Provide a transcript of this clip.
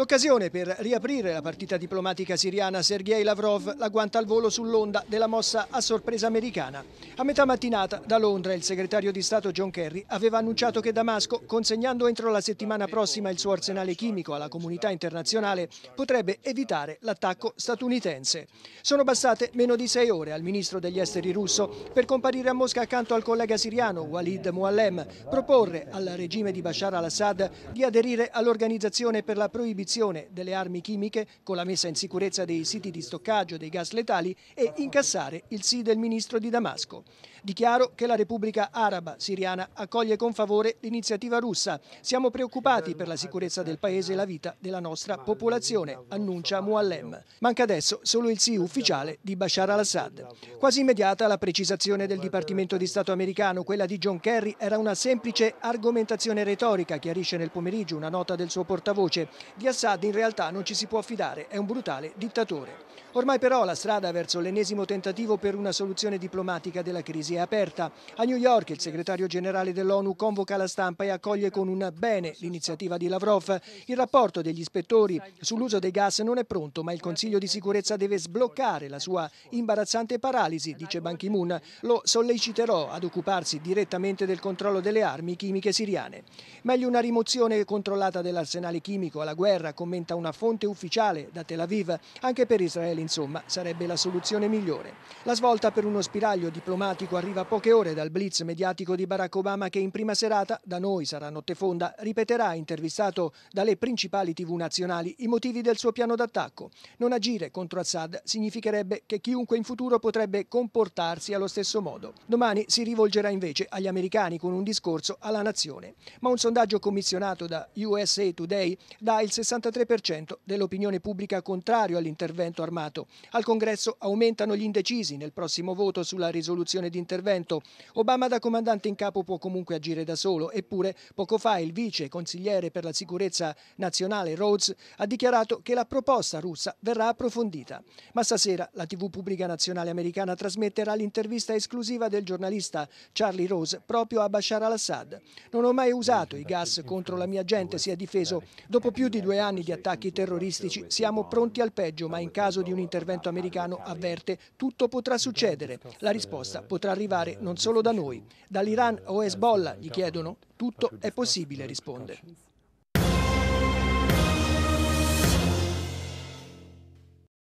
L'occasione per riaprire la partita diplomatica siriana Sergei Lavrov la guanta al volo sull'onda della mossa a sorpresa americana. A metà mattinata da Londra il segretario di Stato John Kerry aveva annunciato che Damasco, consegnando entro la settimana prossima il suo arsenale chimico alla comunità internazionale, potrebbe evitare l'attacco statunitense. Sono bastate meno di sei ore al ministro degli esteri russo per comparire a Mosca accanto al collega siriano Walid Muallem, proporre al regime di Bashar al-Assad di aderire all'Organizzazione per la proibizione proibizione delle armi chimiche con la messa in sicurezza dei siti di stoccaggio dei gas letali e incassare il sì del ministro di Damasco. Dichiaro che la Repubblica Araba Siriana accoglie con favore l'iniziativa russa. Siamo preoccupati per la sicurezza del paese e la vita della nostra popolazione, annuncia Muallem. Manca adesso solo il sì ufficiale di Bashar al-Assad. Quasi immediata la precisazione del Dipartimento di Stato americano, quella di John Kerry, era una semplice argomentazione retorica, chiarisce nel pomeriggio una nota del suo portavoce, di Assad in realtà non ci si può fidare, è un brutale dittatore. Ormai però la strada verso l'ennesimo tentativo per una soluzione diplomatica della crisi è aperta. A New York il segretario generale dell'ONU convoca la stampa e accoglie con un bene l'iniziativa di Lavrov. Il rapporto degli ispettori sull'uso dei gas non è pronto, ma il Consiglio di sicurezza deve sbloccare la sua imbarazzante paralisi, dice Ban Ki-moon. Lo solleciterò ad occuparsi direttamente del controllo delle armi chimiche siriane. Meglio una rimozione controllata dell'arsenale chimico alla guerra guerra, commenta una fonte ufficiale da Tel Aviv, anche per Israele insomma sarebbe la soluzione migliore. La svolta per uno spiraglio diplomatico arriva a poche ore dal blitz mediatico di Barack Obama che in prima serata, da noi sarà notte fonda, ripeterà intervistato dalle principali tv nazionali i motivi del suo piano d'attacco. Non agire contro Assad significherebbe che chiunque in futuro potrebbe comportarsi allo stesso modo. Domani si rivolgerà invece agli americani con un discorso alla nazione. Ma un sondaggio commissionato da USA Today dà il 60 63% dell'opinione pubblica contrario all'intervento armato. Al congresso aumentano gli indecisi nel prossimo voto sulla risoluzione di intervento. Obama da comandante in capo può comunque agire da solo, eppure poco fa il vice consigliere per la sicurezza nazionale Rhodes ha dichiarato che la proposta russa verrà approfondita. Ma stasera la TV pubblica nazionale americana trasmetterà l'intervista esclusiva del giornalista Charlie Rose proprio a Bashar al-Assad. Non ho mai usato i gas contro la mia gente, si è difeso. Dopo più di due anni di attacchi terroristici siamo pronti al peggio, ma in caso di un intervento americano avverte tutto potrà succedere. La risposta potrà arrivare non solo da noi, dall'Iran o Hezbollah, gli chiedono, tutto è possibile, risponde.